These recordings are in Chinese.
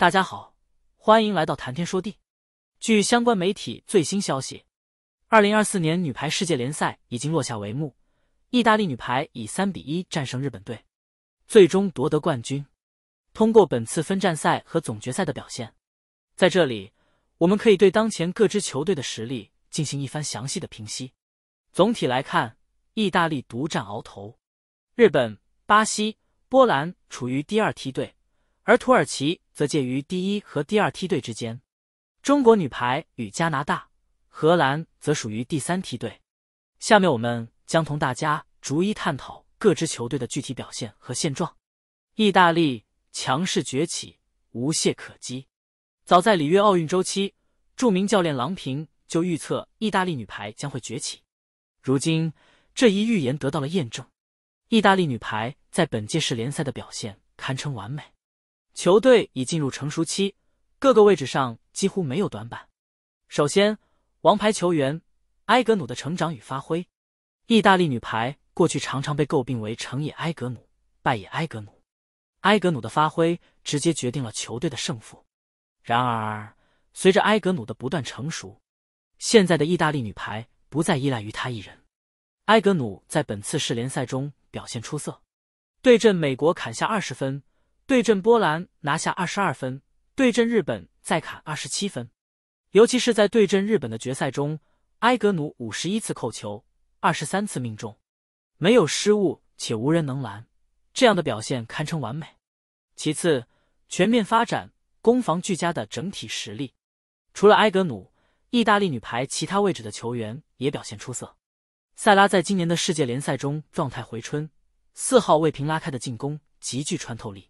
大家好，欢迎来到谈天说地。据相关媒体最新消息，二零二四年女排世界联赛已经落下帷幕，意大利女排以三比一战胜日本队，最终夺得冠军。通过本次分站赛和总决赛的表现，在这里我们可以对当前各支球队的实力进行一番详细的评析。总体来看，意大利独占鳌头，日本、巴西、波兰处于第二梯队。而土耳其则介于第一和第二梯队之间，中国女排与加拿大、荷兰则属于第三梯队。下面我们将同大家逐一探讨各支球队的具体表现和现状。意大利强势崛起，无懈可击。早在里约奥运周期，著名教练郎平就预测意大利女排将会崛起，如今这一预言得到了验证。意大利女排在本届世联赛的表现堪称完美。球队已进入成熟期，各个位置上几乎没有短板。首先，王牌球员埃格努的成长与发挥。意大利女排过去常常被诟病为成也埃格努，败也埃格努。埃格努的发挥直接决定了球队的胜负。然而，随着埃格努的不断成熟，现在的意大利女排不再依赖于他一人。埃格努在本次世联赛中表现出色，对阵美国砍下二十分。对阵波兰拿下二十二分，对阵日本再砍二十七分，尤其是在对阵日本的决赛中，埃格努五十一次扣球，二十三次命中，没有失误且无人能拦，这样的表现堪称完美。其次，全面发展，攻防俱佳的整体实力，除了埃格努，意大利女排其他位置的球员也表现出色。塞拉在今年的世界联赛中状态回春，四号位平拉开的进攻极具穿透力。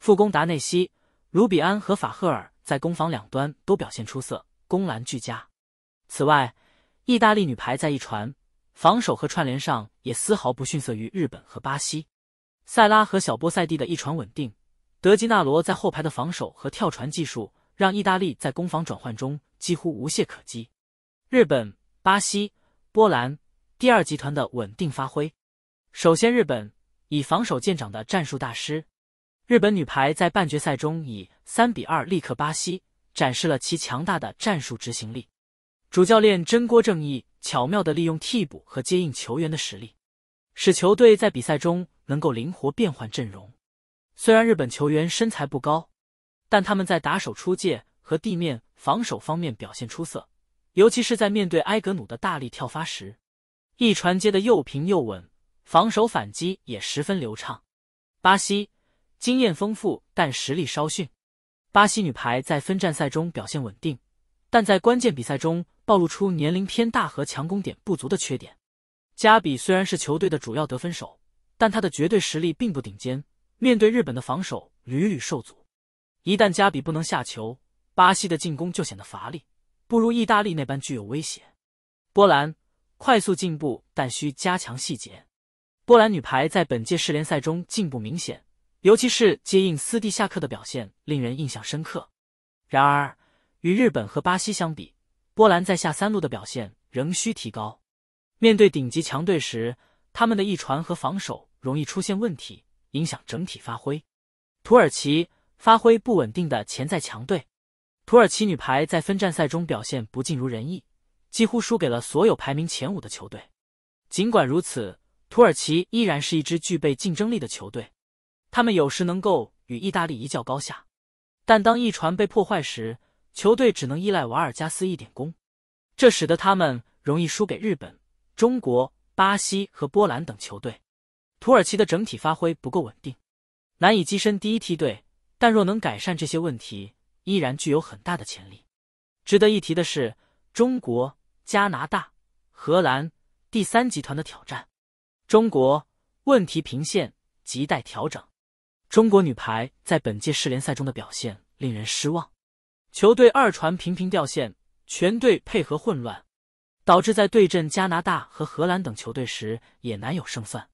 副攻达内西、卢比安和法赫尔在攻防两端都表现出色，攻篮俱佳。此外，意大利女排在一传、防守和串联上也丝毫不逊色于日本和巴西。塞拉和小波塞蒂的一传稳定，德吉纳罗在后排的防守和跳传技术让意大利在攻防转换中几乎无懈可击。日本、巴西、波兰第二集团的稳定发挥。首先，日本以防守见长的战术大师。日本女排在半决赛中以三比二力克巴西，展示了其强大的战术执行力。主教练真锅正义巧妙地利用替补和接应球员的实力，使球队在比赛中能够灵活变换阵容。虽然日本球员身材不高，但他们在打手出界和地面防守方面表现出色，尤其是在面对埃格努的大力跳发时，一传接的又平又稳，防守反击也十分流畅。巴西。经验丰富，但实力稍逊。巴西女排在分站赛中表现稳定，但在关键比赛中暴露出年龄偏大和强攻点不足的缺点。加比虽然是球队的主要得分手，但她的绝对实力并不顶尖，面对日本的防守屡屡受阻。一旦加比不能下球，巴西的进攻就显得乏力，不如意大利那般具有威胁。波兰快速进步，但需加强细节。波兰女排在本届世联赛中进步明显。尤其是接应斯蒂下克的表现令人印象深刻。然而，与日本和巴西相比，波兰在下三路的表现仍需提高。面对顶级强队时，他们的一传和防守容易出现问题，影响整体发挥。土耳其发挥不稳定的潜在强队。土耳其女排在分站赛中表现不尽如人意，几乎输给了所有排名前五的球队。尽管如此，土耳其依然是一支具备竞争力的球队。他们有时能够与意大利一较高下，但当一船被破坏时，球队只能依赖瓦尔加斯一点攻，这使得他们容易输给日本、中国、巴西和波兰等球队。土耳其的整体发挥不够稳定，难以跻身第一梯队，但若能改善这些问题，依然具有很大的潜力。值得一提的是，中国、加拿大、荷兰第三集团的挑战，中国问题频现，亟待调整。中国女排在本届世联赛中的表现令人失望，球队二传频频掉线，全队配合混乱，导致在对阵加拿大和荷兰等球队时也难有胜算。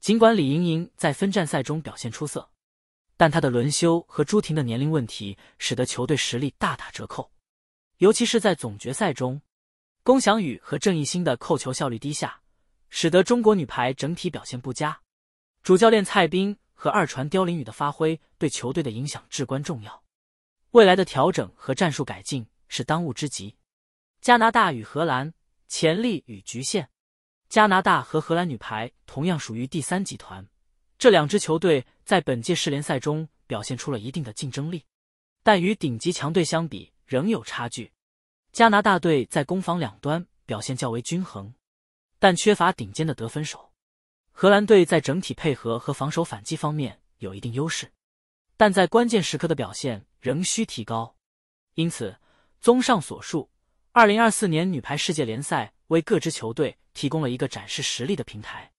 尽管李盈莹在分站赛中表现出色，但她的轮休和朱婷的年龄问题使得球队实力大打折扣。尤其是在总决赛中，龚翔宇和郑义昕的扣球效率低下，使得中国女排整体表现不佳。主教练蔡斌。和二传刁琳羽的发挥对球队的影响至关重要，未来的调整和战术改进是当务之急。加拿大与荷兰潜力与局限，加拿大和荷兰女排同样属于第三集团，这两支球队在本届世联赛中表现出了一定的竞争力，但与顶级强队相比仍有差距。加拿大队在攻防两端表现较为均衡，但缺乏顶尖的得分手。荷兰队在整体配合和防守反击方面有一定优势，但在关键时刻的表现仍需提高。因此，综上所述，2024年女排世界联赛为各支球队提供了一个展示实力的平台。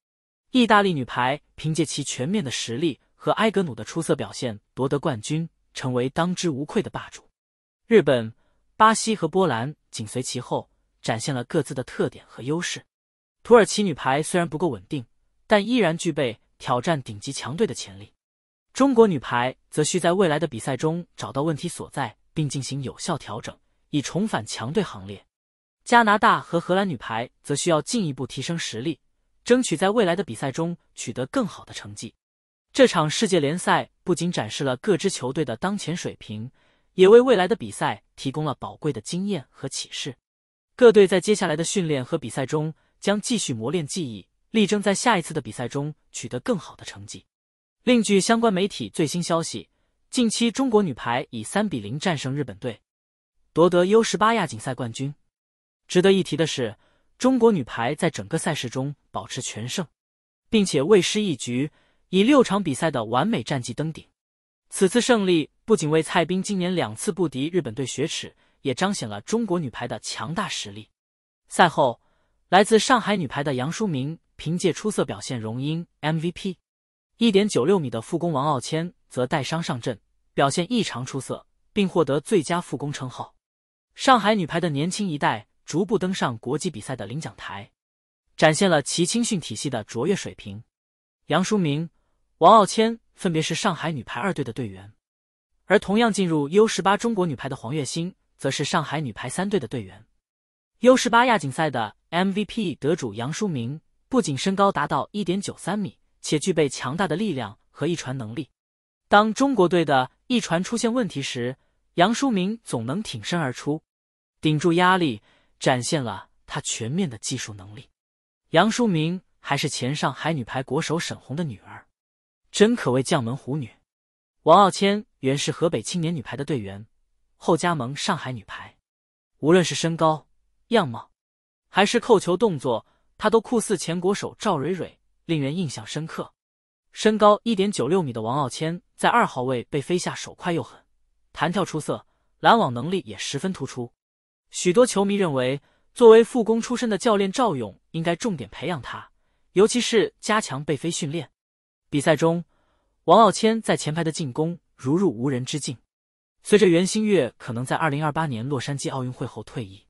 意大利女排凭借其全面的实力和埃格努的出色表现夺得冠军，成为当之无愧的霸主。日本、巴西和波兰紧随其后，展现了各自的特点和优势。土耳其女排虽然不够稳定。但依然具备挑战顶级强队的潜力。中国女排则需在未来的比赛中找到问题所在，并进行有效调整，以重返强队行列。加拿大和荷兰女排则需要进一步提升实力，争取在未来的比赛中取得更好的成绩。这场世界联赛不仅展示了各支球队的当前水平，也为未来的比赛提供了宝贵的经验和启示。各队在接下来的训练和比赛中将继续磨练技艺。力争在下一次的比赛中取得更好的成绩。另据相关媒体最新消息，近期中国女排以三比零战胜日本队，夺得 U 十八亚锦赛冠军。值得一提的是，中国女排在整个赛事中保持全胜，并且未失一局，以六场比赛的完美战绩登顶。此次胜利不仅为蔡斌今年两次不敌日本队雪耻，也彰显了中国女排的强大实力。赛后。来自上海女排的杨舒明凭借出色表现荣膺 MVP，1.96 米的副攻王傲谦则带伤上阵，表现异常出色，并获得最佳副攻称号。上海女排的年轻一代逐步登上国际比赛的领奖台，展现了其青训体系的卓越水平。杨舒明、王傲谦分别是上海女排二队的队员，而同样进入 U18 中国女排的黄月星则是上海女排三队的队员。U 十八亚锦赛的 MVP 得主杨舒明不仅身高达到1.93米，且具备强大的力量和一传能力。当中国队的一传出现问题时，杨舒明总能挺身而出，顶住压力，展现了她全面的技术能力。杨舒明还是前上海女排国手沈红的女儿，真可谓将门虎女。王傲谦原是河北青年女排的队员，后加盟上海女排。无论是身高，样貌，还是扣球动作，他都酷似前国手赵蕊蕊，令人印象深刻。身高一点九六米的王傲谦在二号位被飞下手快又狠，弹跳出色，拦网能力也十分突出。许多球迷认为，作为副攻出身的教练赵勇应该重点培养他，尤其是加强背飞训练。比赛中，王傲谦在前排的进攻如入无人之境。随着袁心玥可能在二零二八年洛杉矶奥运会后退役。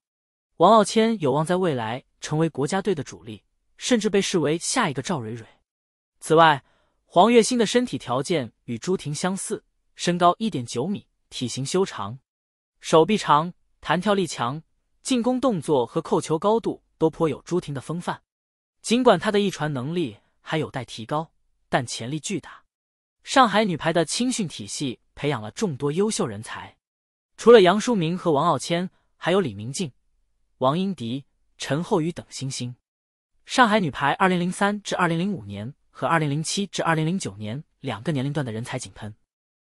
王傲谦有望在未来成为国家队的主力，甚至被视为下一个赵蕊蕊。此外，黄月星的身体条件与朱婷相似，身高一点九米，体型修长，手臂长，弹跳力强，进攻动作和扣球高度都颇有朱婷的风范。尽管她的一传能力还有待提高，但潜力巨大。上海女排的青训体系培养了众多优秀人才，除了杨淑明和王傲谦，还有李明静。王英迪、陈厚宇等新星，上海女排二零零三至二零零五年和二零零七至二零零九年两个年龄段的人才井喷。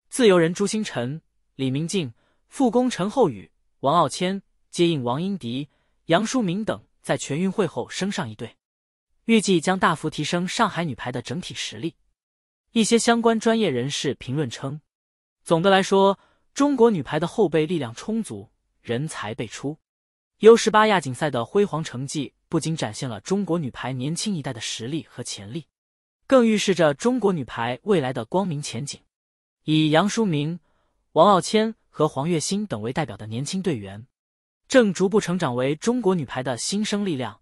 自由人朱星辰、李明静，副攻陈厚宇、王傲谦接应王英迪、杨淑敏等在全运会后升上一队，预计将大幅提升上海女排的整体实力。一些相关专业人士评论称，总的来说，中国女排的后备力量充足，人才辈出。U 十八亚锦赛的辉煌成绩不仅展现了中国女排年轻一代的实力和潜力，更预示着中国女排未来的光明前景。以杨舒明、王傲谦和黄月星等为代表的年轻队员，正逐步成长为中国女排的新生力量。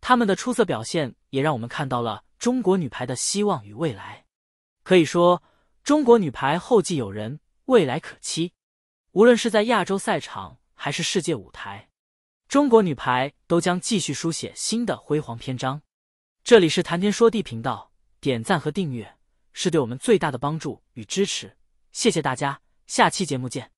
他们的出色表现也让我们看到了中国女排的希望与未来。可以说，中国女排后继有人，未来可期。无论是在亚洲赛场还是世界舞台。中国女排都将继续书写新的辉煌篇章。这里是谈天说地频道，点赞和订阅是对我们最大的帮助与支持，谢谢大家，下期节目见。